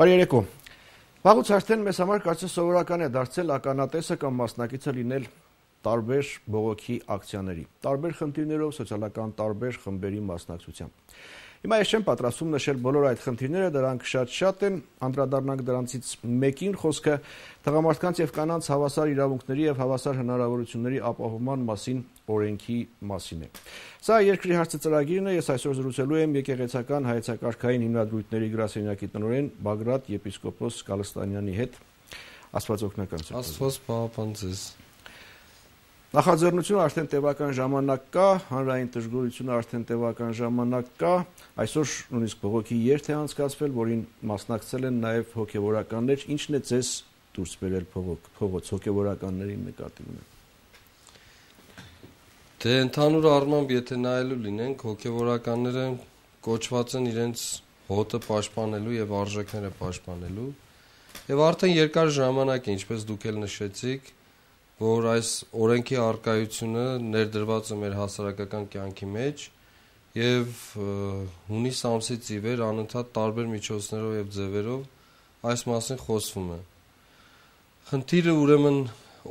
Բարի երեկո։ Վաղուց արդեն մեզ համար կարծես սովորական է դարձել ականատեսը կամ մասնակիցը լինել տարբեր բողոքի ակցիաների, տարբեր խնդիրներով, սոցիալական տարբեր խմբերի մասնակցությամբ։ Հիմա ես չեմ պատրաստում նշել բոլոր այդ խնդիրները, դրանք շատ-շատ են, անդրադառնանք դրանցից մեկին, խոսքը տղամարդկանց եւ կանանց հավասար իրավունքների եւ հավասար հնարավորությունների ապահովման մասին օրենքի մասին է։ Սա երկրի հարցը ծրագիրն է, ես այսօր զրուցելու եմ եկեղեցական հայեցակարգային հիմնադրույթների գրասենյակի տնօրեն Բագրատ եպիսկոպոս Կալստանյանի հետ։ Աստված օգնական ձեզ։ Աստված պահապան ձեզ։ Նախաձեռնությունը արդեն տևական ժամանակ կա, հանրային դժգոհությունը արդեն տևական ժամանակ կա։ Այսօր նույնիսկ բողոքի երթ է անցկացվել, որին մասնակցել են նաև հոգևորականներ։ Ինչն է ձեզ դուրս բերել փողոք, փողոց հոգևորականների նկատմամբ։ Դե ընդհանուր առմամբ, եթե նայելու լինենք, հոգևորականները կոչված են իրենց հոտը պաշտպանելու եւ արժեքները պաշտպանելու։ Եվ արդեն երկար ժամանակ է, ինչպես դուք էլ նշեցիք, որ այս օրենքի արկայությունը ներդրված է մեր հասարակական կյանքի մեջ եւ հունիս ամսից ի վեր անընդհատ տարբեր միջոցներով եւ ձևերով այս մասին խոսվում է։ Խնդիրը ուրեմն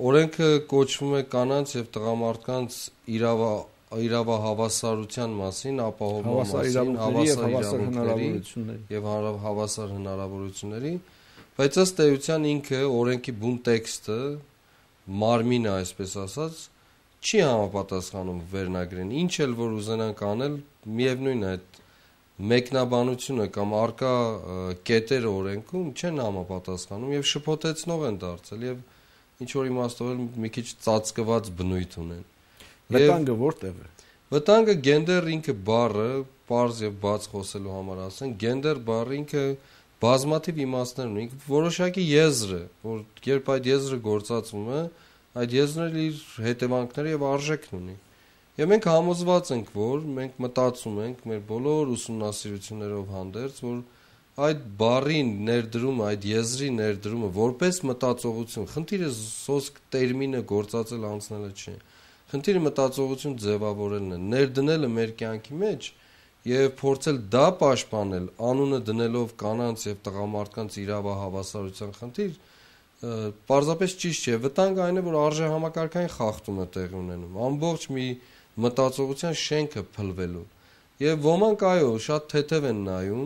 օրենքը կոչվում է կանանց եւ տղամարդկանց իրավա իրավահավասարության մասին, ապահովման մասին, հավասար իրավունքների եւ հավասար հնարավորությունների, բայց ըստ էության ինքը օրենքի բուն տեքստը մարմինը, այսպես ասած, չի համապատասխանում վերնագրին։ Ինչ էլ որ ուզենանք անել, միևնույնն է, այդ մեկնաբանությունը կամ արկա կետերը օրենքում չեն համապատասխանում եւ շփոթեցնող են դարձել եւ ինչ որ իմաստով էլ մի քիչ ծածկված բնույթ ունեն։ Վտանգը որտեղ է։ Վտանգը գենդեր ինքը բառը, པարզ եւ բաց խոսելու համար ասեն, գենդեր բառը ինքը բազմաթիվ իմաստներ ունի, որոշակի եզր է, որ երբ այդ եզրը գործածվում է, եզր այդ եզրն էլ իր հետևանքները եւ արժեքն ունի։ Եվ մենք համոզված ենք, որ մենք մտածում ենք մեր բոլոր ուսումնասիրություններով հանդերձ, որ այդ բարին ներդրումը, այդ եզրի ներդրումը որպես մտածողություն, խնդիրը սոսկ տերմինը գործածել անցնելը չէ։ Խնդիրը մտածողություն ձևավորելն է, ներդնելը մեր կյանքի մեջ եւ փորձել դա պաշտպանել, անունը դնելով կանանց եւ տղամարդկանց իրավահավասարության խնդիր, պարզապես ճիշտ չէ։ Վտանգը այն է, որ արժե համակարգային խախտում է տեղ ունենում։ Ամբողջ մի մտածողության շենքը փլվելու։ Եվ ոմանք այո, շատ թեթև են նայում,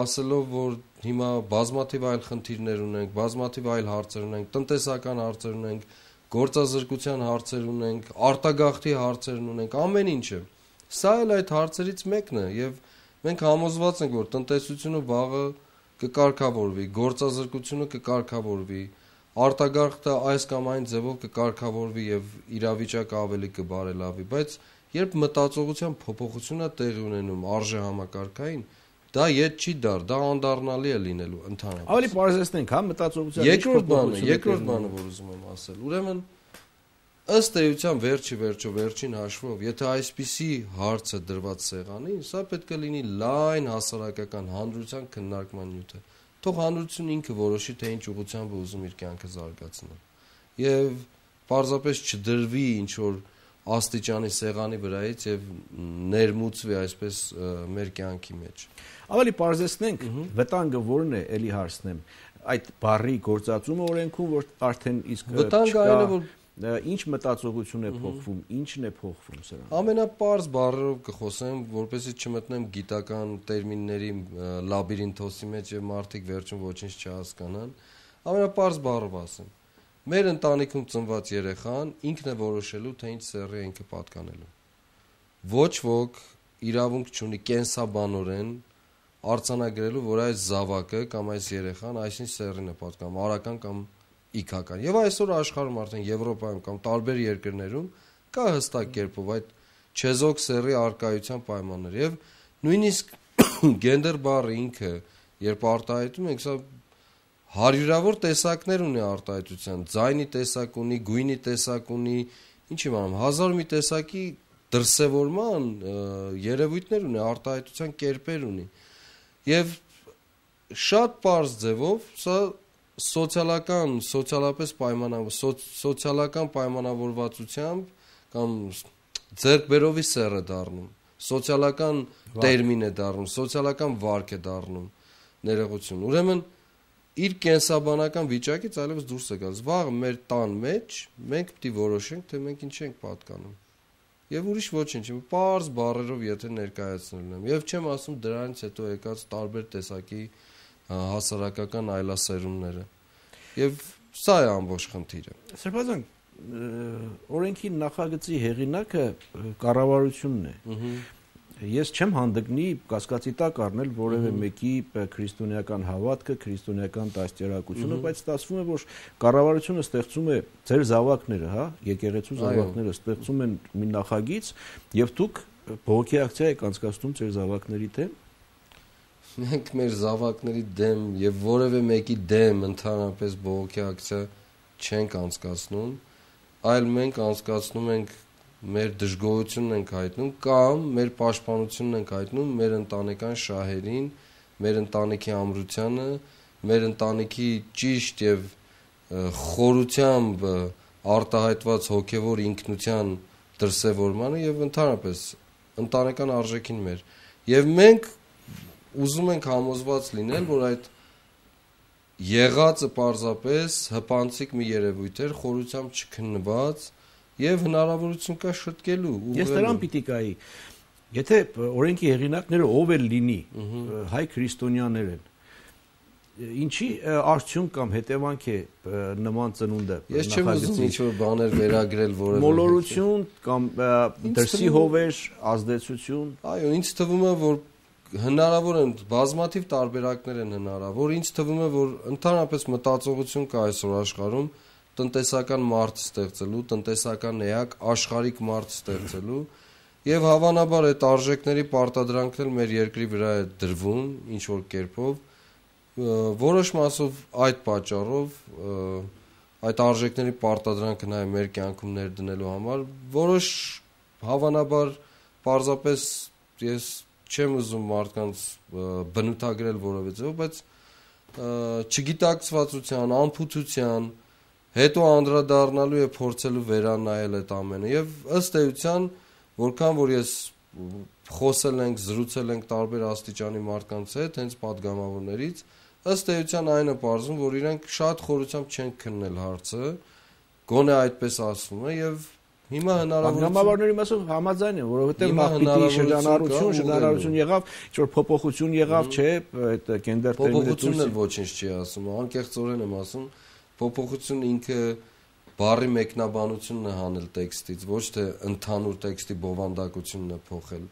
ասելով, որ հիմա բազմաթիվ այլ խնդիրներ ունենք, բազմաթիվ այլ հարցեր ունենք, տնտեսական հարցեր ունենք, գործազրկության հարցեր ունենք, արտագաղթի հարցեր ունենք, ամեն ինչը։ Սա էլ այդ հարցերից մեկն է եւ մենք համոզված ենք, որ տնտեսությունը վաղը կկարգավորվի, գործազրկությունը կկարգավորվի, արտագաղթը այս կամ այն ձևով կկարգավորվի եւ իրավիճակը ավելի կբարելավի, բայց երբ մտածողության փոփոխությունա տեղի ունենում արժե համակարգային, դա յետ չի դար, դա անդառնալի է լինելու ընդհանրապես։ Ավելի բարձրացնենք, հա, մտածողության երկրորդ բանը, երկրորդ բանը, որ ուզում եմ ասել։ Ուրեմն ըստ էության վերջի վերջո վերջին հաշվով, եթե այսպիսի հարցը դրված սեղանին, սա պետք է լինի լայն հասարակական հանրության քննարկման նյութը։ Թող հանրությունն ինքը որոշի, թե ինչ ուղղությամբ է ուզում իր կյանքը զարգացնել։ Եվ պարզապես չդրվի ինչ որ աստիճանի սեղանի վրայից եւ ներմուծվի այսպես մեր կյանքի մեջ։ Ավելի բարձրացնենք վտանգը որն է, ելի հարցնեմ այդ բարի գործածումը օրենքում որ արդեն իսկ վտանգը այն է որ ինչ մտածողություն է փոխվում, ինչն է փոխվում սրան։ Ամենապարզ բառով կխոսեմ, որպեսզի չմտնեմ գիտական տերմինների լաբիրինթոսի մեջ եւ մարդիկ վերջում ոչինչ չհասկանան, ամենապարզ բառով ասեմ։ Մեր ընտանիքում ծնված երեխան ինքն է որոշելու, թե ինչ սեռի է ինքը պատկանելու։ Ոչ ոք իրավունք չունի կենսաբանորեն արցանագրելու, որ այս զավակը կամ այս երեխան այսին սեռին է պատկանում, արական կամ իգական։ Եվ այսօր աշխարհում արդեն Եվրոպայում կամ տարբեր երկրներում կա հստակ կերպով այդ չեզոք սերի արկայության պայմանները եւ նույնիսկ գենդեր բառը ինքը երբ արտահայտում ենք, սա հարյուրավոր տեսակներ ունի արտահայտության, ձայնի տեսակ ունի, գույնի տեսակ ունի, ինչ եմ անում, հազար մի տեսակի դրսևորման երևույթներ ունի, արտահայտության կերպեր ունի։ Եվ շատ པարզ ձևով սա սոցիալական, սոցիալապես պայմանավոր, սոց, սոցիալական պայմանավորվածությամբ կամ ձերբերովի սեռը դառնում, սոցիալական տերմին է դառնում, սոցիալական վարք է դառնում ներողություն։ Ուրեմն իր կենսաբանական վիճակից այլևս դուրս է գալիս։ Վաղ մեր տան մեջ մենք պիտի որոշենք, թե մենք ինչ ենք պատկանում։ Եվ ուրիշ ոչինչ, իմ པարզ բարերով եթե ներկայացնելն եմ, եւ չեմ ասում դրանից հետո եկած տարբեր տեսակի հասարակական այլասերումները։ Եվ սա է ամբողջ խնդիրը։ Սրբազան օրենքի նախագծի հեղինակը կառավարությունն է։ Ահա ես չեմ հանդգնի կասկածի տակ առնել որևէ մեկի քրիստոնեական հավատքը, քրիստոնեական դաստիարակությունը, բայց ստացվում է, որ կառավարությունը ստեղծում է ձեր զավակները, հա, եկեղեցու զավակները ստեղծում են մի նախագիծ եւ դուք բողոքի ակցիա եք անցկացնում ձեր զավակների դեմ մենք մեր զավակների դեմ եւ որևէ մեկի դեմ ընդհանրապես բողոքի ակցիա չենք անցկացնում, այլ մենք անցկացնում ենք մեր դժգոհությունն ենք հայտնում կամ մեր պաշտպանությունն ենք հայտնում մեր ընտանեկան շահերին, մեր ընտանիքի ամրությանը, մեր ընտանիքի ճիշտ եւ խորությամբ արտահայտված հոգեվոր ինքնության դրսևորմանը եւ ընդհանրապես ընտանեկան արժեքին մեր։ Եվ մենք ուզում ենք համոզված լինել, որ այդ եղածը պարզապես հպանցիկ մի երևույթ էր, խորությամբ չքննված եւ հնարավորություն կա շտկելու ու Ես դրան պիտի գայի։ Եթե օրենքի հեղինակները ով էլ լինի, հայ քրիստոնյաներ են, ինչի արդյուն կամ հետևանք է նման ծնունդը ես չեմ ուզում ինչ որ բաներ վերագրել որևէ մոլորություն կամ դրսի հովեր ազդեցություն այո ինձ թվում է որ հնարավոր են բազմաթիվ տարբերակներ են հնարավոր։ Ինչ թվում է, որ ընդհանրապես մտածողություն կա այսօր աշխարհում տնտեսական մարդ ստեղծելու, տնտեսական էակ աշխարհիկ մարդ ստեղծելու եւ հավանաբար այդ արժեքների պարտադրանքն էլ մեր երկրի վրա է դրվում ինչ որ կերպով որոշ մասով այդ պատճառով այդ արժեքների պարտադրանքը նաև մեր կյանքում ներդնելու համար որոշ հավանաբար պարզապես ես չեմ ուզում մարդկանց բնութագրել որևէ ձևով, բայց չգիտակցվածության, անփութության, հետո անդրադառնալու եւ փորձելու վերանայել այդ ամենը եւ ըստ էության որքան որ ես խոսել ենք, զրուցել ենք տարբեր աստիճանի մարդկանց հետ, հենց падգամավորներից, ըստ էության այն է բարձում, որ իրենք շատ խորությամբ չեն քննել հարցը, գոնե այդպես ասվում է եւ Հիմա հնարավորություն Հանգամանավորների մասով համաձայն են, որովհետև նախ պիտի շրջանառություն, շրջանառություն եղավ, ինչ որ փոփոխություն եղավ, չէ, այդ գենդեր տերմինը փոփոխությունն էլ ոչինչ չի ասում, անկեղծորեն եմ ասում, փոփոխությունը ինքը բառի մեկնաբանությունն է հանել տեքստից, ոչ թե ընդհանուր տեքստի բովանդակությունն է փոխել։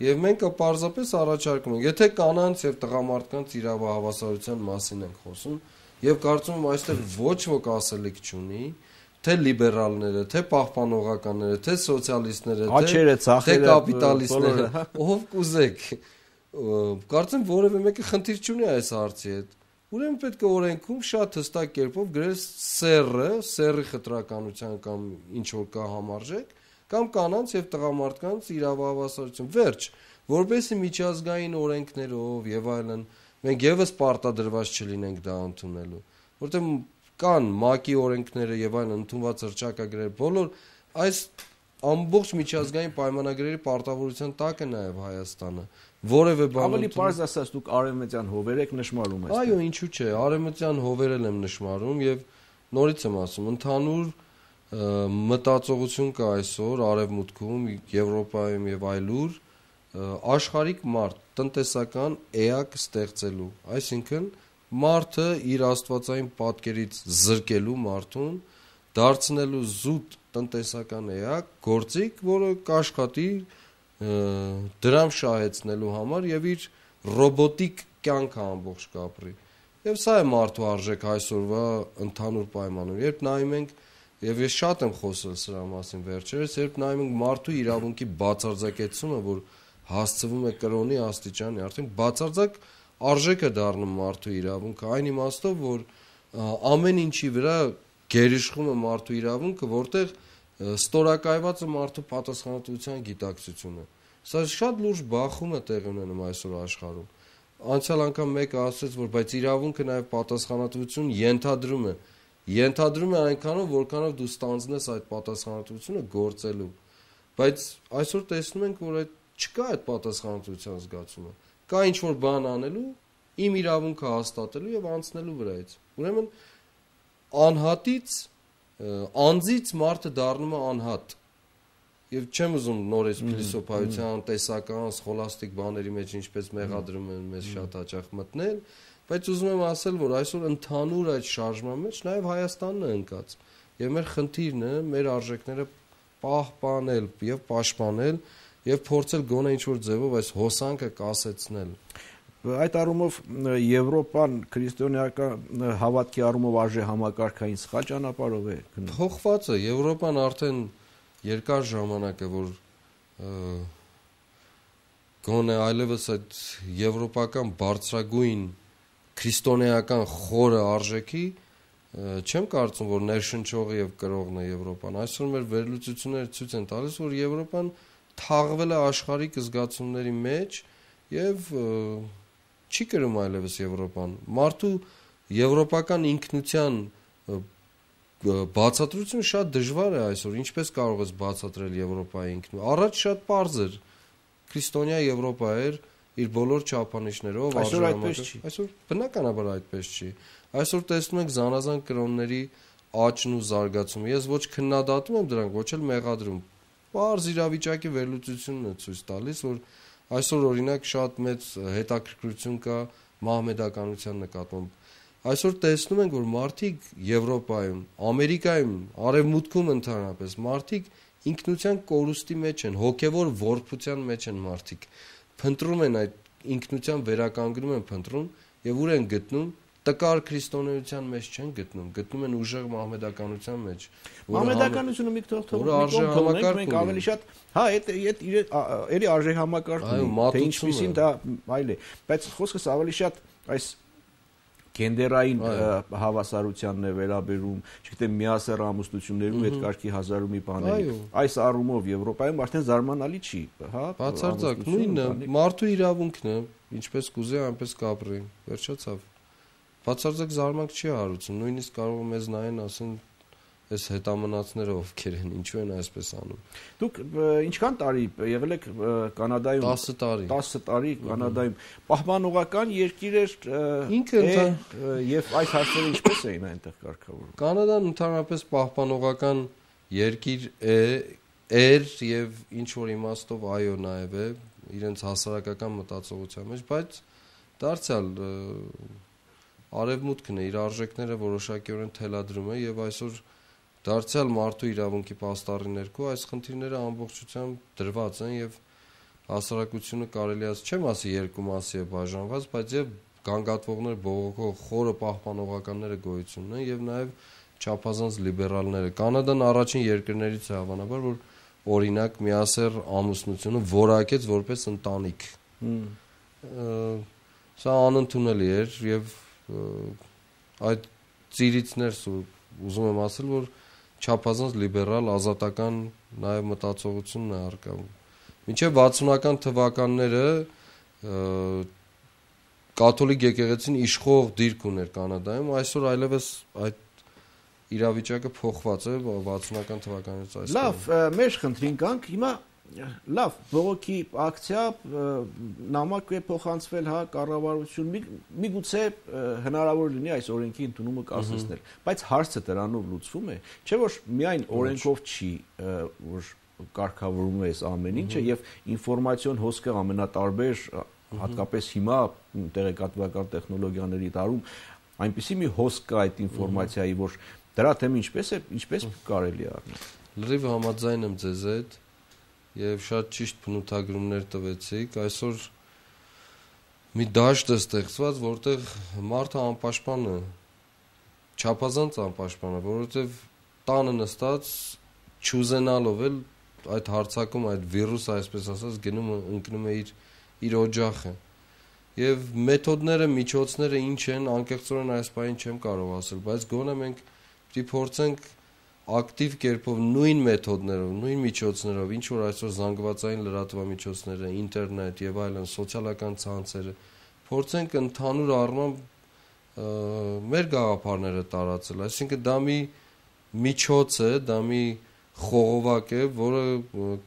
Եվ մենք պարզապես առաջարկում ենք, եթե կանանց եւ տղամարդկանց իրավահավասարության մասին ենք խոսում, եւ կարծում եմ այստեղ ոչ ոք ասելիք չունի, որ թե լիբերալները, թե պահպանողականները, թե սոցիալիստները, թե թե կապիտալիստները, հա։ ով կուզեք։ Կարծեմ որևէ մեկը խնդիր չունի այս հարցի հետ։ Ուրեմն պետք է օրենքում շատ հստակ կերպով գրել սերը, սերի խտրականության կամ ինչ որ կա համարժեք, կամ կանանց եւ տղամարդկանց իրավահավասարություն։ Վերջ, որբեսի միջազգային օրենքներով եւ այլն մենք եւս պարտադրված չլինենք դա ընդունելու, որտեղ կան ՄԱԿ-ի օրենքները եւ այն ընդունված հրճակագրերը բոլոր այս ամբողջ միջազգային պայմանագրերի պարտավորության տակ է նաև Հայաստանը որևէ բան ավելի པարզ ասած դուք արևմտյան հովեր եք նշмарում այստեղ այո ինչու՞ չէ արևմտյան հովերել եմ նշмарում եւ նորից եմ ասում ընդհանուր մտածողություն կա այսօր արևմուտքում եվրոպայում եւ այլուր աշխարհիկ մարդ տնտեսական էակ ստեղծելու այսինքն մարդը իր աստվածային պատկերից զրկելու մարդուն դարձնելու զուտ տնտեսական էակ գործիք, որը կաշխատի դրամ շահեցնելու համար եւ իր ռոբոտիկ կյանքը ամբողջ կապրի։ Եվ սա է մարդու արժեք այսօրվա ընդհանուր պայմանում։ Երբ նայում ենք եւ ես շատ եմ խոսել սրա մասին վերջերս, երբ նայում ենք մարդու իրավունքի բացարձակեցումը, որ հասցվում է կրոնի աստիճանի, արդեն բացարձակ բաց արժեքը դառնում մարդու իրավունքը այն իմաստով, որ ամեն ինչի վրա գերիշխում է մարդու իրավունքը, որտեղ ստորակայված է մարդու պատասխանատվության գիտակցությունը։ Սա շատ լուրջ բախում է տեղի ունենում այսօր աշխարհում։ Անցյալ անգամ մեկը ասաց, որ բայց իրավունքը նաև պատասխանատվություն ենթադրում է։ Ենթադրում է այնքանով, որքանով դու ստանձնես այդ պատասխանատվությունը գործելու։ Բայց այսօր տեսնում ենք, որ այդ չկա այդ պատասխանատվության զգացումը կա ինչ որ բան անելու, իմ իրավունքը հաստատելու եւ անցնելու վրայից։ Ուրեմն անհատից անձից մարդը դառնում է անհատ։ Եվ չեմ ուզում նորից փիլիսոփայության, տեսական, սխոլաստիկ բաների մեջ ինչպես մեղադրում են մեզ շատ հաճախ մտնել, բայց ուզում եմ ասել, որ այսօր ընդհանուր այդ շարժման մեջ նաև Հայաստանն է ընկած։ Եվ մեր խնդիրն է մեր արժեքները պահպանել եւ պաշտպանել պահ եւ փորձել գոնե ինչ որ ձևով այս հոսանքը կասեցնել այդ առումով Եվրոպան քրիստոնեական հավատքի առումով արժե համակարգային սխալ ճանապարհով է գնում։ Փոխված է Եվրոպան արդեն երկար ժամանակ է որ գոնե այլևս այդ եվրոպական բարձրագույն քրիստոնեական խորը արժեքի չեմ կարծում որ ներշնչողի եւ կրողն է Եվրոպան։ Այսօր մեր վերլուծությունները ցույց են տալիս որ Եվրոպան եվ թաղվել է աշխարհի զգացումների մեջ եւ չի կրում այլևս Եվրոպան։ Մարդու եվրոպական ինքնության բացատրությունը շատ դժվար է այսօր։ Ինչպես կարող ես բացատրել Եվրոպայի ինքնը։ Առաջ շատ པարզ էր։ Քրիստոնյա Եվրոպա էր իր բոլոր չափանիշներով այսօր այդպես չի։ Այսօր բնականաբար այդպես չի։ Այսօր տեսնում ենք զանազան կրոնների աճն ու զարգացումը։ Ես ոչ քննադատում եմ դրանք, ոչ էլ մեղադրում։ Պարզ իրավիճակի վերլուծությունն է ցույց տալիս, որ այսօր օրինակ շատ մեծ հետաքրքրություն կա մահմեդականության նկատմամբ։ Այսօր տեսնում ենք, որ մարդիկ Եվրոպայում, Ամերիկայում, Արևմուտքում ընդհանրապես մարդիկ ինքնության կորուստի մեջ են, հոգևոր ворփության մեջ են մարդիկ։ Փնտրում են այդ ինքնության վերականգնում են փնտրում եւ ուր են գտնում տկար քրիստոնեության մեջ չեն գտնում, գտնում են ուժեղ մահմեդականության մեջ։ Մահմեդականությունը մի քիչ թող համակարգ մենք ավելի շատ, հա, այդ այդ երի արժե համակարգն է, թե ինչպեսին դա այլ է, բայց խոսքս ավելի շատ այս գենդերային հավասարությանն է վերաբերում, չգիտեմ, միասեռ ամուսնություններում այդ կարգի հազար ու մի բաների։ Այս առումով Եվրոպայում արդեն զարմանալի չի, հա։ Բացարձակ նույնը մարդու իրավունքն է, ինչպես կուզի, այնպես կապրի։ Վերջացավ բացարձակ զարմանք չի հարուցում նույնիսկ կարող մեզ նայեն ասեն այս հետամնացները ովքեր են ինչու են այսպես անում դուք ինչքան տարի եղել եք կանադայում 10 տարի 10 տարի կանադայում պահպանողական երկիր էր ինքը եւ այս հարցերը ինչպես էին այնտեղ կարգավորվում կանադան ընդհանրապես պահպանողական երկիր է էր եւ ինչ որ իմաստով այո նաեւ է իրենց հասարակական մտածողության մեջ բայց դարձյալ արևմուտքն է իր արժեքները որոշակիորեն թելադրում է եւ այսօր դարձյալ մարդու իրավունքի պաստառի ներքո այս խնդիրները ամբողջությամբ դրված են եւ հասարակությունը կարելի ասի չեմ ասի երկու մասի է բաժանված, բայց եւ գանգատվողներ, բողոքող, խորը պահպանողականները գոյությունն են եւ նաեւ չափազանց լիբերալները։ Կանադան առաջին երկրներից է հավանաբար, որ օրինակ միասեր ամուսնությունը որակեց որպես ընտանիք։ Հմ։ Սա անընդունելի էր եւ այդ ծիրիցներս ու ուզում եմ ասել, որ չափազանց լիբերալ ազատական նաև մտածողությունն է արկա։ Մինչև 60-ական թվականները կաթոլիկ եկեղեցին իշխող դիրք ուներ Կանադայում, այսօր այլևս այդ իրավիճակը փոխված է 60-ական թվականից այսօր։ Լավ, մեր խնդրին կանք, հիմա լավ, ողոքի ակցիա նամակ է փոխանցվել, հա, կառավարություն մի միգուցե հնարավոր լինի այս օրենքի ընդունումը կասեցնել, բայց հարցը դրանով լուծվում է, չէ՞ որ միայն օրենքով չի, որ կարգավորում է այս ամեն ինչը եւ ինֆորմացիոն հոսքը ամենատարբեր հատկապես հիմա տեղեկատվական տեխնոլոգիաների տարում այնպիսի մի հոսք կա այդ ինֆորմացիայի, որ դրա թեմը ինչպես է, ինչպես կարելի է առնել։ Լրիվ համաձայն եմ ձեզ հետ, եւ շատ ճիշտ բնութագրումներ տվեցիք։ Այսօր մի դաշտ է ստեղծված, որտեղ մարդը անպաշտպան է։ Չափազանց անպաշտպան է, որովհետեւ տանը նստած չուզենալով էլ այդ հարցակում այդ վիրուսը, այսպես ասած, գնում ընկնում է իր իր օջախը։ Եվ մեթոդները, միջոցները ինչ են, անկեղծորեն այս բանը չեմ կարող ասել, բայց գոնե մենք պետք է փորձենք ակտիվ կերպով նույն մեթոդներով, նույն միջոցներով, ինչ որ այսօր զանգվածային լրատվամիջոցները, ինտերնետ եւ այլն սոցիալական ցանցերը փորձենք ընդհանուր առմամբ մեր գաղափարները տարածել, այսինքն դա մի միջոց է, դա մի խողովակ է, որը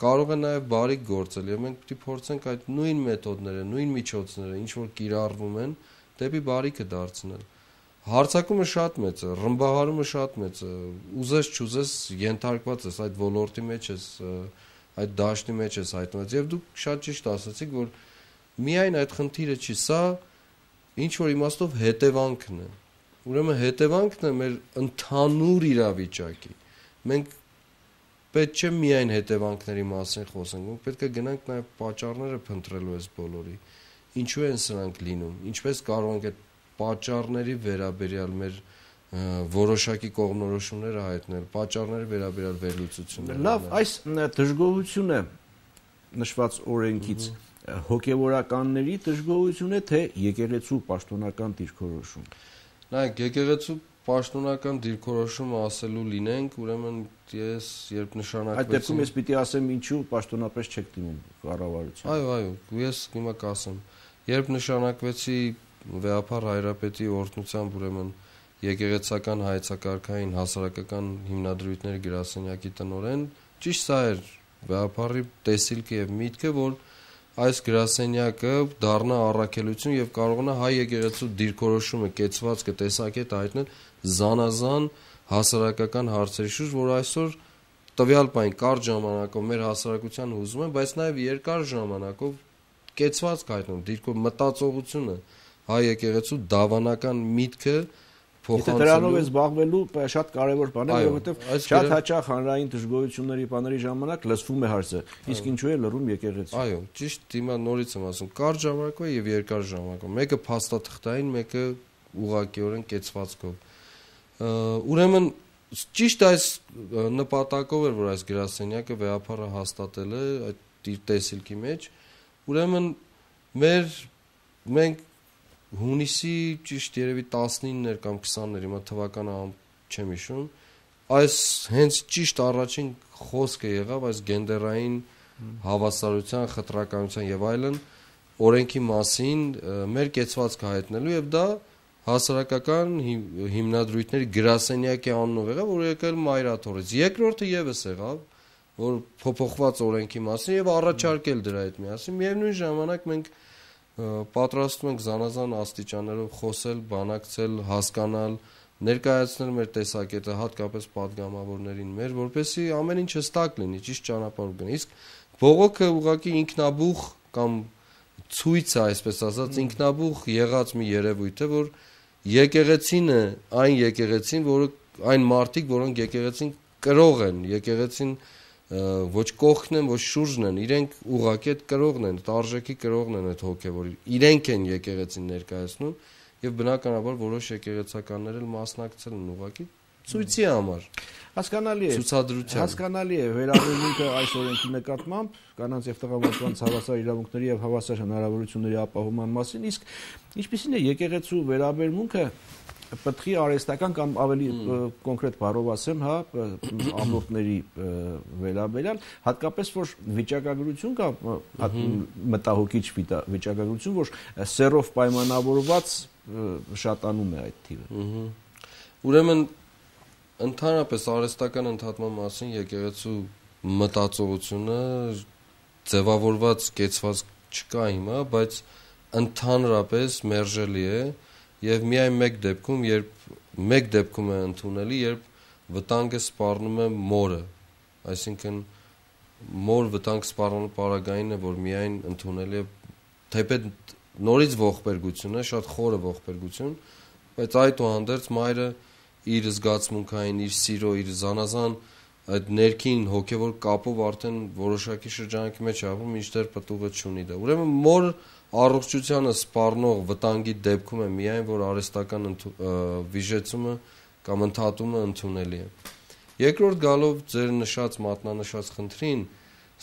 կարող է նաև բարի գործել եւ մենք պետք է փորձենք այդ նույն մեթոդները, նույն միջոցները, ինչ որ կիրառվում են, դեպի բարիքը դարձնել։ Հարցակումը շատ մեծ է, ռմբահարումը շատ մեծ է։ Ուզես չուզես ենթարկված ես այդ ոլորտի մեջ ես, այդ դաշտի մեջ ես հայտնված։ Եվ դուք շատ ճիշտ ասացիք, որ միայն այդ խնդիրը չի, սա ինչ որ իմաստով հետևանքն է։ Ուրեմն հետևանքն է մեր ընդհանուր իրավիճակի։ Մենք պետք չէ միայն հետևանքների մասին խոսենք, մենք պետք է գնանք նաև պատճառները փնտրելու այս բոլորի։ Ինչու են սրանք լինում, ինչպես կարող ենք այդ պատճառների վերաբերյալ մեր որոշակի կողմնորոշումները հայտնել, պատճառները վերաբերյալ վերլուծությունները։ Լավ, այս դժգոհությունը նշված օրենքից հոգևորականների դժգոհություն է թե եկեղեցու պաշտոնական դիրքորոշում։ Նայեք, եկեղեցու պաշտոնական դիրքորոշումը ասելու լինենք, ուրեմն ես երբ նշանակվեցի Այդ դեպքում ես պիտի ասեմ ինչու պաշտոնապես չեք դիմում կառավարությանը։ Այո, այո, ես հիմա կասեմ։ Երբ նշանակվեցի Վեհապար Հայրապետի օրտնությամբ ուրեմն եկեղեցական հայեցակարգային հասարակական հիմնադրույթների գրասենյակի տնորեն ճիշտ սա էր Վեհապարի տեսիլքը եւ միտքը, որ այս գրասենյակը դառնա առաքելություն եւ կարողնա հայ եկեղեցու դիրքորոշումը կեցվածքը տեսակետ հայտնել զանազան հասարակական հարցերի շուրջ, որ այսօր տվյալ բան կար ժամանակով մեր հասարակության ուզում են, բայց նաեւ երկար ժամանակով կեցվածք հայտնում դիրքո մտածողությունը հայ եկեղեցու դավանական միտքը փոխանցելու։ Եթե դրանով է զբաղվելու, շատ կարևոր բան է, որովհետև շատ հաճախ հանրային դժգոհությունների բաների ժամանակ լսվում է հարցը, իսկ ինչու է լռում եկեղեցին։ Այո, ճիշտ հիմա նորից եմ ասում, կարճ ժամանակով եւ երկար ժամանակով, մեկը փաստաթղթային, մեկը ուղղակիորեն կեցվածքով։ Ուրեմն ճիշտ այս նպատակով էր, որ այս գրասենյակը վեհապարը հաստատել է այդ իր տեսիլքի մեջ։ Ուրեմն մեր մենք հունիսի ճիշտ երևի 19-ներ կամ 20-ներ, հիմա թվականը չեմ հիշում, այս հենց ճիշտ առաջին խոսքը եղավ այս գենդերային հավասարության, խտրականության եւ այլն օրենքի մասին մեր կեցվածքը հայտնելու եւ դա հասարակական հիմնադրույթների գրասենյակի անունով եղավ, որ եկել Մայրաթորից։ Երկրորդը եւս եղավ, որ փոփոխված օրենքի մասին եւ առաջարկել դրա այդ միասին։ Միևնույն ժամանակ մենք և պատրաստում ենք զանազան աստիճաններով խոսել, բանակցել, հասկանալ, ներկայացնել մեր տեսակետը հատկապես падգամավորներին մեր, որպեսզի ամեն ինչ հստակ լինի, ճիշտ ճանապարհով գնի։ Իսկ բողոքը ուղղակի ինքնաբուխ կամ ցույց է, այսպես ասած, ինքնաբուխ եղած մի երևույթ է, որ եկեղեցին է, այն եկեղեցին, որը այն մարդիկ, որոնք եկեղեցին կրող են, եկեղեցին եկեղեցին ոչ կողքն են, ոչ շուրջն են, իրենք ուղակի այդ կրողն են, տարժեքի կրողն են այդ հոգևորի։ Իրենք են եկեղեցին ներկայացնում եւ բնականաբար որոշ եկեղեցականներ էլ մասնակցել են ուղակի ցույցի համար։ Հասկանալի է։ Ցուցադրության։ Հասկանալի է վերաբերմունքը այս օրենքի նկատմամբ կանանց եւ տղամարդկանց հավասար իրավունքների եւ հավասար հնարավորությունների ապահովման մասին, իսկ ինչպիսին է եկեղեցու վերաբերմունքը պտղի արհեստական կամ ավելի կոնկրետ բառով ասեմ, հա, ամրոցների վերաբերյալ, հատկապես որ վիճակագրություն կա մտահոգիչ վիճակագրություն, որ սերով պայմանավորված շատանում է այդ թիվը։ Ուրեմն ընդհանրապես արհեստական ընդհատման մասին եկեղեցու մտածողությունը ձևավորված կեցված չկա հիմա, բայց ընդհանրապես մերժելի է, եւ միայն մեկ դեպքում, երբ մեկ դեպքում է ընդունելի, երբ վտանգը սպառնում է մորը, այսինքն մոր վտանգ սպառնալու պարագայինն է, որ միայն ընդունելի է թեպետ նորից ողբերգություն է, շատ խորը ողբերգություն, բայց այդուհանդերձ մայրը իր զգացմունքային, իր սիրո, իր զանազան այդ ներքին հոգևոր կապով արդեն որոշակի շրջանակի մեջ է ապրում, ինչտեղ պտուղը չունի դա։ Ուրեմն մոր առողջությանը սպառնող վտանգի դեպքում է միայն որ արհեստական վիժեցումը կամ ընդհատումը ընդունելի է։ Երկրորդ գալով ձեր նշած մատնանշած խնդրին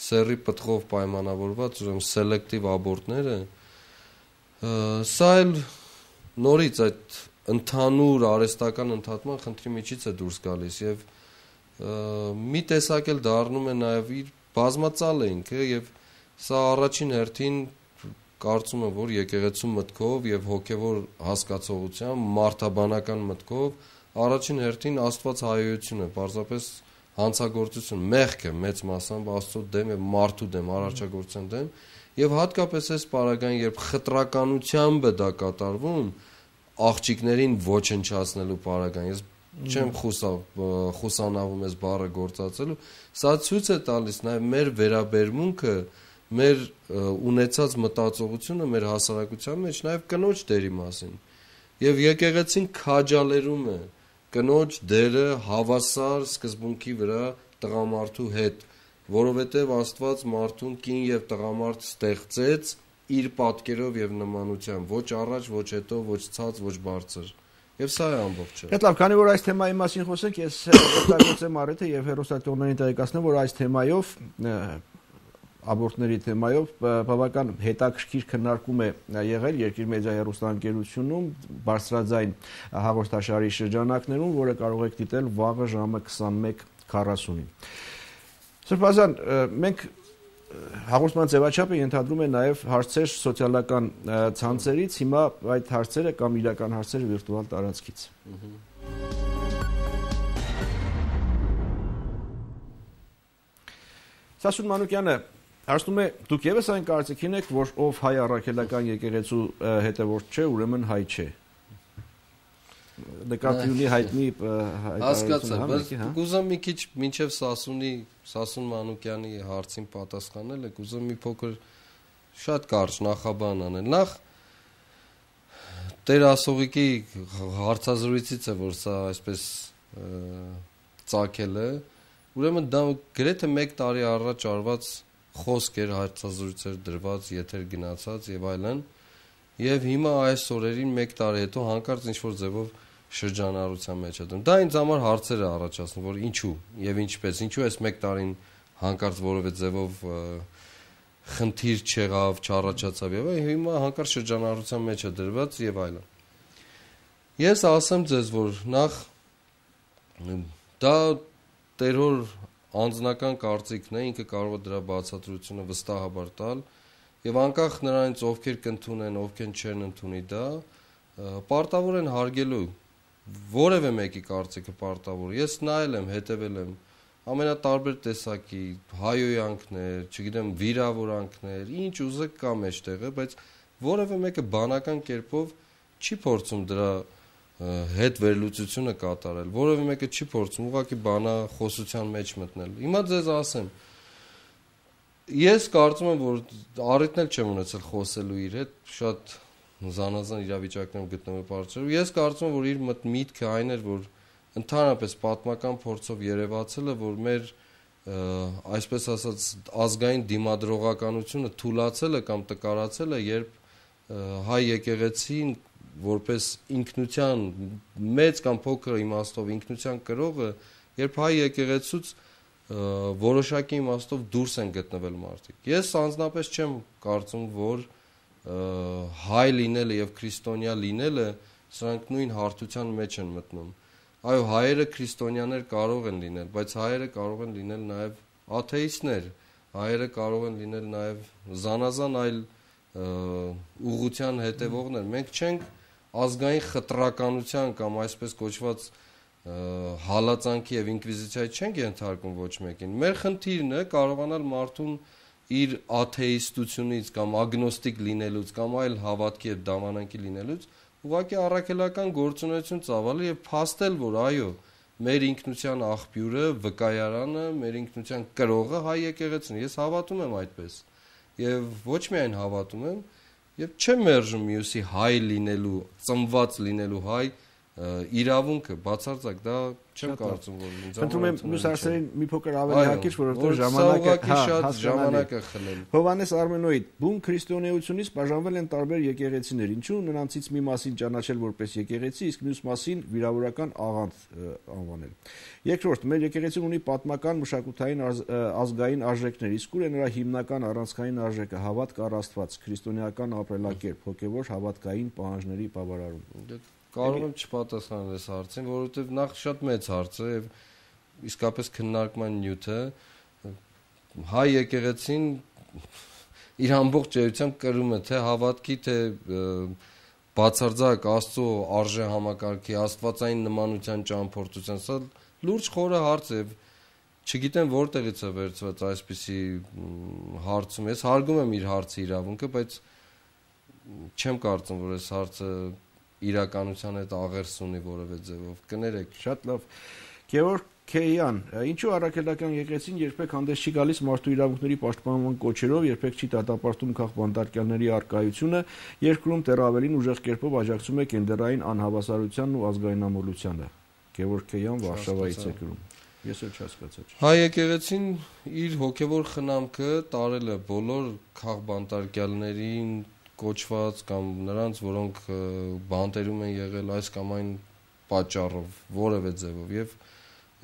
սերի պտղով պայմանավորված ուրեմն սելեկտիվ աբորտները սա էլ նորից այդ ընդհանուր արհեստական ընդհատման խնդրի միջից է դուրս գալիս եւ մի տեսակ էլ դառնում է նաեւ իր բազմածալ ենք եւ սա առաջին հերթին կարծում եմ, որ եկեղեցու մտքով եւ հոգեվոր հասկացողությամբ, մարդաբանական մտքով առաջին հերթին Աստված հայրենիությունը, պարզապես հանցագործություն, մեղք է մեծ մասամբ Աստծո դեմ եւ մարդու դեմ, արարչագործության դեմ, եւ հատկապես այս պարագային, երբ խտրականությամբ է դա կատարվում, աղջիկներին ոչնչացնելու պարագան։ Ես չեմ խուսավ խուսանավում ես բառը գործածելու, սա ցույց է տալիս նաեւ մեր վերաբերմունքը մեր ունեցած մտածողությունը մեր հասարակության մեջ նաև կնոջ դերի մասին։ Եվ եկեղեցին քաջալերում է կնոջ դերը հավասար սկզբունքի վրա տղամարդու հետ, որովհետև Աստված մարդուն կին եւ տղամարդ ստեղծեց իր պատկերով եւ նմանությամբ, ոչ առաջ, ոչ հետո, ոչ ցած, ոչ բարձր։ Եվ սա է ամբողջը։ Հետ լավ, քանի որ այս թեմայի մասին խոսենք, ես օգտագործեմ առիթը եւ հերոստատորներին տեղեկացնեմ, որ այս թեմայով աբորտների թեմայով բավական հետաքրքիր քննարկում է եղել երկիր մեդիա հեռուստաընկերությունում բարձրաձայն հաղորդաշարի շրջանակներում, որը կարող եք դիտել վաղը ժամը 21:40-ին։ Սրբազան, մենք հաղորդման ձևաչափը ենթադրում է նաև հարցեր սոցիալական ցանցերից, հիմա այդ հարցերը կամ իրական հարցերը վիրտուալ տարածքից։ Ահա Սասուն Մանուկյանը Հարցնում է դուք եւս այն կարծիքին եք, որ ով հայ առաքելական եկեղեցու հետևորդ չէ, ուրեմն հայ չէ։ Նկատի ունի հայտնի հայտարարությունը, հա, բայց հա։ կուզեմ մի քիչ մինչև Սասունի, Սասուն Մանուկյանի հարցին պատասխանել, եք ուզում մի փոքր շատ կարճ նախաբան անել։ Նախ Տեր Ասողիկի հարցազրույցից է, որ սա այսպես ծակել է։ Ուրեմն դա գրեթե 1 տարի առաջ արված խոսքեր, հարցազրույցեր դրված, եթեր գնացած եւ այլն։ Եվ հիմա այս օրերին 1 տարի հետո հանկարծ ինչ որ ձևով շրջանառության մեջ է դնում։ Դա ինձ համար հարցեր է առաջացնում, որ ինչու եւ ինչպես, ինչու այս 1 տարին հանկարծ որևէ ձևով խնդիր չեղավ, չառաջացավ եւ հիմա հանկարծ շրջանառության մեջ է դրված եւ այլն։ Ես ասեմ ձեզ, որ նախ դա տերոր անձնական կարծիքն է, ինքը կարող է դրա բացատրությունը վստահաբար տալ եւ անկախ նրանից ովքեր կընդունեն, ովքեր չեն ընդունի դա, պարտավոր են հարգելու որևէ մեկի կարծիքը պարտավոր։ Ես նայել եմ, հետևել եմ ամենատարբեր տեսակի հայոյանքներ, չգիտեմ, վիրավորանքներ, ինչ ուզեք կամ այդտեղը, բայց որևէ մեկը բանական կերպով չի փորձում դրա հետ վերլուծությունը կատարել, որևէ մեկը չի փորձում ուղղակի բանախոսության մեջ մտնել։ Հիմա ձեզ ասեմ, ես կարծում եմ, որ առիթն էլ չեմ ունեցել խոսելու իր հետ, շատ զանազան իրավիճակներում գտնվում բարձր։ Ես կարծում եմ, որ իր մտ միտքը այն էր, որ ընդհանրապես պատմական փորձով երևացել է, որ մեր այսպես ասած ազգային դիմադրողականությունը թուլացել է կամ տկարացել է, երբ հայ եկեղեցին որպես ինքնության մեծ կամ փոքր իմաստով ինքնության կրողը, երբ հայ եկեղեցուց որոշակի իմաստով դուրս են գտնվել մարդիկ։ Ես անznապես չեմ կարծում, որ հայ լինելը եւ քրիստոնյա լինելը սրանք նույն հարթության մեջ են մտնում։ Այո, հայերը քրիստոնյաներ կարող են լինել, բայց հայերը կարող են լինել նաեւ աթեիստներ, հայերը կարող են լինել նաեւ զանազան այլ ուղղության հետևողներ։ Մենք չենք ազգային խտրականության կամ այսպես կոչված հալածանքի եւ ինկվիզիցիայի չենք ենթարկում ոչ մեկին։ Մեր խնդիրն է կարողանալ մարդուն իր աթեիստությունից կամ ագնոստիկ լինելուց կամ այլ հավատքի եւ դավանանքի լինելուց ուղղակի առաքելական գործունեություն ծավալել եւ փաստել, որ այո, մեր ինքնության աղբյուրը, վկայարանը, մեր ինքնության կրողը հայ եկեղեցին։ Ես հավատում եմ այդպես։ Եվ ոչ միայն հավատում եմ, եւ չեմ մերժում մյուսի հայ լինելու, ծնված լինելու հայ իրավունքը բացարձակ դա չեմ կարծում որ ինձ Խնդրում եմ մյուս հարցերին մի փոքր ավելի հակիր որովհետև ժամանակը հա շատ ժամանակը խլել Հովանես Արմենոյի բուն քրիստոնեությունից բաժանվել են տարբեր եկեղեցիներ ինչու նրանցից մի մասին ճանաչել որպես եկեղեցի իսկ մյուս մասին վիրավորական աղանդ անվանել Երկրորդ մեր եկեղեցին ունի պատմական մշակութային ազգային արժեքներ իսկ ուր է նրա հիմնական առանցքային արժեքը հավատք առ Աստված քրիստոնեական ապրելակերպ հոգևոր հավատքային պահանջների բավարարում Կարող եմ չպատասխանել այս հարցին, որովհետև նախ շատ մեծ հարց է եւ իսկապես քննարկման նյութը հայ եկեղեցին իր ամբողջ ճայությամբ կրում է թե հավատքի թե բացարձակ Աստծո արժե համակարգի աստվածային նմանության ճամփորդության սա լուրջ խորը հարց է չգիտեմ որտեղից է վերցված այսպիսի հարցում ես հարգում եմ իր հարցի իրավունքը բայց չեմ կարծում որ այս հարցը իրականության հետ աղերս ունի որևէ ձևով։ Կներեք, շատ լավ։ Գևորգ Քեյան, ինչու առաքելական եկեղեցին երբեք հանդես չի գալիս մարդու իրավունքների պաշտպանման կոչերով, երբեք չի դատապարտում քաղ բանտարկյալների արկայությունը, երկրում դեռ ավելին ուժեղ կերպով աջակցում է կենդերային անհավասարությանն ու ազգայնամոլությանը։ Գևորգ Քեյան Վարշավայից է գրում։ Ես էլ չհասկացա։ Հայ եկեղեցին իր հոգևոր խնամքը տարել է բոլոր քաղբանտարկյալներին, կոչված կամ նրանց, որոնք բանտերում են եղել այս կամ այն պատճառով, որևէ ձևով եւ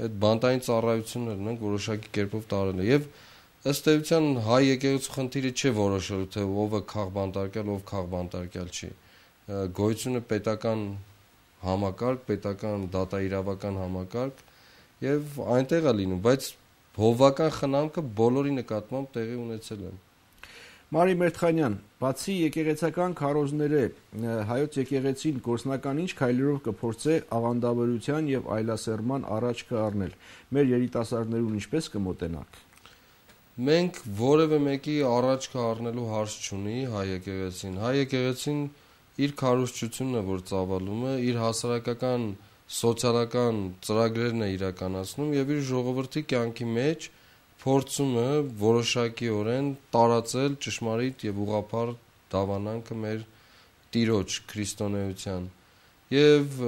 այդ բանտային ծառայություններն են որոշակի կերպով տարել եւ ըստ էության հայ եկեղեցու խնդիրը չէ որոշելու թե ովը քաղ բանտարկել, ով քաղ բանտարկել չի։ Գոյությունը պետական համակարգ, պետական դատաիրավական համակարգ եւ այնտեղ է լինում, բայց հովական խնամքը բոլորի նկատմամբ տեղի ունեցել է։ Մարի Մերտխանյան, բացի եկեղեցական քարոզները, հայոց եկեղեցին գործնական ինչ քայլերով կփորձե ավանդաբերության եւ այլասերման առաջ կառնել։ Մեր երիտասարդներուն ինչպես կմոտենաք։ Մենք որևէ մեկի առաջ կառնելու հարց չունի հայ եկեղեցին։ Հայ եկեղեցին իր քարոզչությունն է, որ ծավալում է, իր հասարակական սոցիալական ծրագրերն է իրականացնում եւ իր ժողովրդի կյանքի մեջ փորձում է որոշակիորեն տարածել ճշմարիտ եւ ուղղափառ դավանանքը մեր տիրոջ քրիստոնեության եւ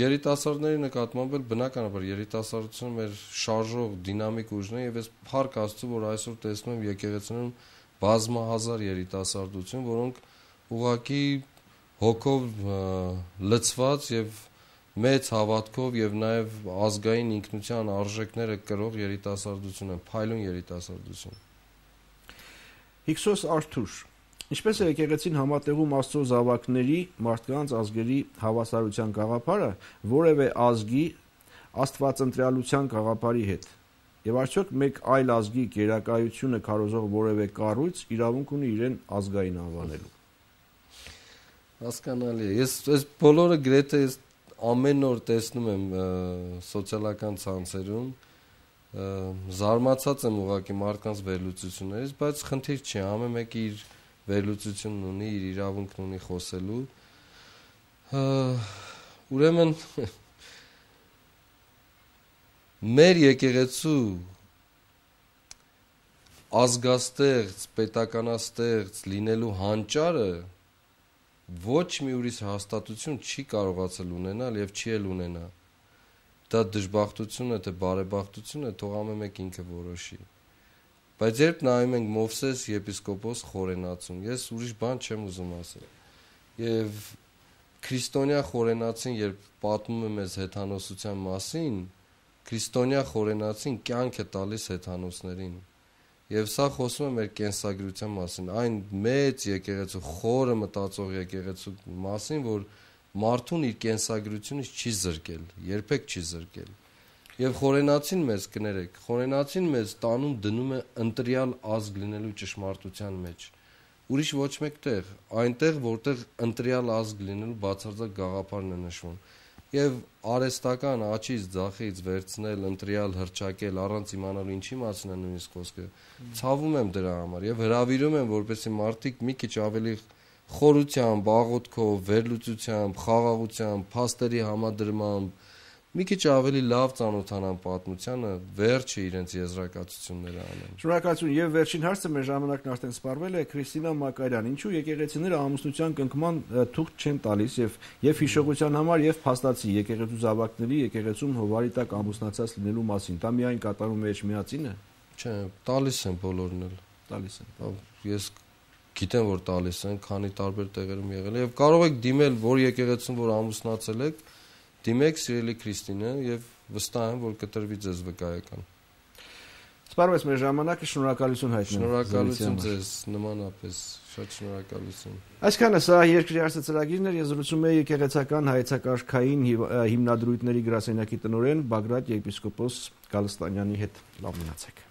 երիտասարդների նկատմամբ էլ բնականաբար երիտասարդությունը մեր շարժող դինամիկ ուժն է եւ ես փառք աստծո որ այսօր տեսնում եմ եկեղեցինում բազմահազար երիտասարդություն որոնք ուղակի հոգով լծված եւ և մեծ հավատքով եւ նաեւ ազգային ինքնության արժեքները կրող երիտասարդությունը, փայլուն երիտասարդություն։ Հիքսոս Արթուր Ինչպես է եկեղեցին համատեղում Աստծո զավակների մարդկանց ազգերի հավասարության գաղափարը որևէ ազգի աստվածընտրյալության գաղափարի հետ։ Եվ արդյոք մեկ այլ ազգի գերակայությունը կարոզող որևէ կառույց իրավունք ունի իրեն ազգային անվանելու։ Հասկանալի է։ Ես այս բոլորը գրեթե ես ամեն օր տեսնում եմ սոցիալական ցանցերում զարմացած եմ ուղղակի մարդկանց վերլուծություններից, բայց խնդիր չի, ամեն մեկը իր վերլուծությունն ունի, իր իրավունքն ունի խոսելու։ Ուրեմն մեր եկեղեցու ազգաստեղծ, պետականաստեղծ լինելու հանճարը ոչ մի ուրիշ հաստատություն չի կարողացել ունենալ եւ չի էլ ունենա։ Դա դժբախտություն է, թե բարեբախտություն է, թող ամեն մեկ ինքը որոշի։ Բայց երբ նայում ենք Մովսես եպիսկոպոս խորենացուն, ես ուրիշ բան չեմ ուզում ասել։ Եվ քրիստոնյա խորենացին, երբ պատմում է մեզ հեթանոսության մասին, քրիստոնյա խորենացին կյանք է տալիս հեթանոսներին։ Եվ սա խոսում է մեր կենսագրության մասին, այն մեծ եկեղեցու, խորը մտածող եկեղեցու մասին, որ մարդուն իր կենսագրությունից չի զրկել, երբեք չի զրկել։ Եվ խորենացին մեզ կներեք, խորենացին մեզ տանում դնում է ընտրյալ ազգ լինելու ճշմարտության մեջ։ Ուրիշ ոչ մեկ տեղ, այնտեղ, որտեղ ընտրյալ ազգ լինելու բացարձակ գաղափարն է նշվում եւ արեստական աչից ձախից վերցնել, ընտրյալ հրճակել առանց իմանալու ինչի մասն է նույնիսկ խոսքը։ Ցավում եմ դրա համար եւ հրավիրում եմ, որպեսզի մարդիկ մի քիչ ավելի խորությամբ, աղոթքով, վերլուծությամբ, խաղաղությամբ, փաստերի համադրմամբ, մի քիչ ավելի լավ ճանոթանան պատմությանը, վերջը իրենց եզրակացությունները անեն։ Շնորհակալություն եւ վերջին հարցը մեր ժամանակն արդեն սպառվել է Քրիստինա Մակարյան։ Ինչու եկեղեցիները ամուսնության կնքման թուղթ չեն տալիս եւ եւ հիշողության համար եւ փաստացի եկեղեցու զավակների եկեղեցում հովարիտակ ամուսնացած լինելու մասին։ Դա միայն կատարում է իջմիածինը։ Չէ, տալիս են բոլորն էլ։ Տալիս են։ Ես գիտեմ որ տալիս են, քանի տարբեր տեղերում եղել է եւ կարող եք դիմել որ եկեղեցում որ ամուսնացել եք, եք Դիմեք սիրելի Քրիստինը եւ վստահ եմ, որ կտրվի ձեզ վկայական։ Սպառվեց մեր ժամանակը, շնորհակալություն հայտնեմ։ Շնորհակալություն ձեզ նմանապես, շատ շնորհակալություն։ Այսքանը սա երկրի արծա ծրագիրն էր, ես զրուցում եի եկեղեցական հայեցակարգային հիմնադրույթների գրասենյակի տնօրեն Բագրատ եպիսկոպոս Գալստանյանի հետ։ Լավ մնացեք։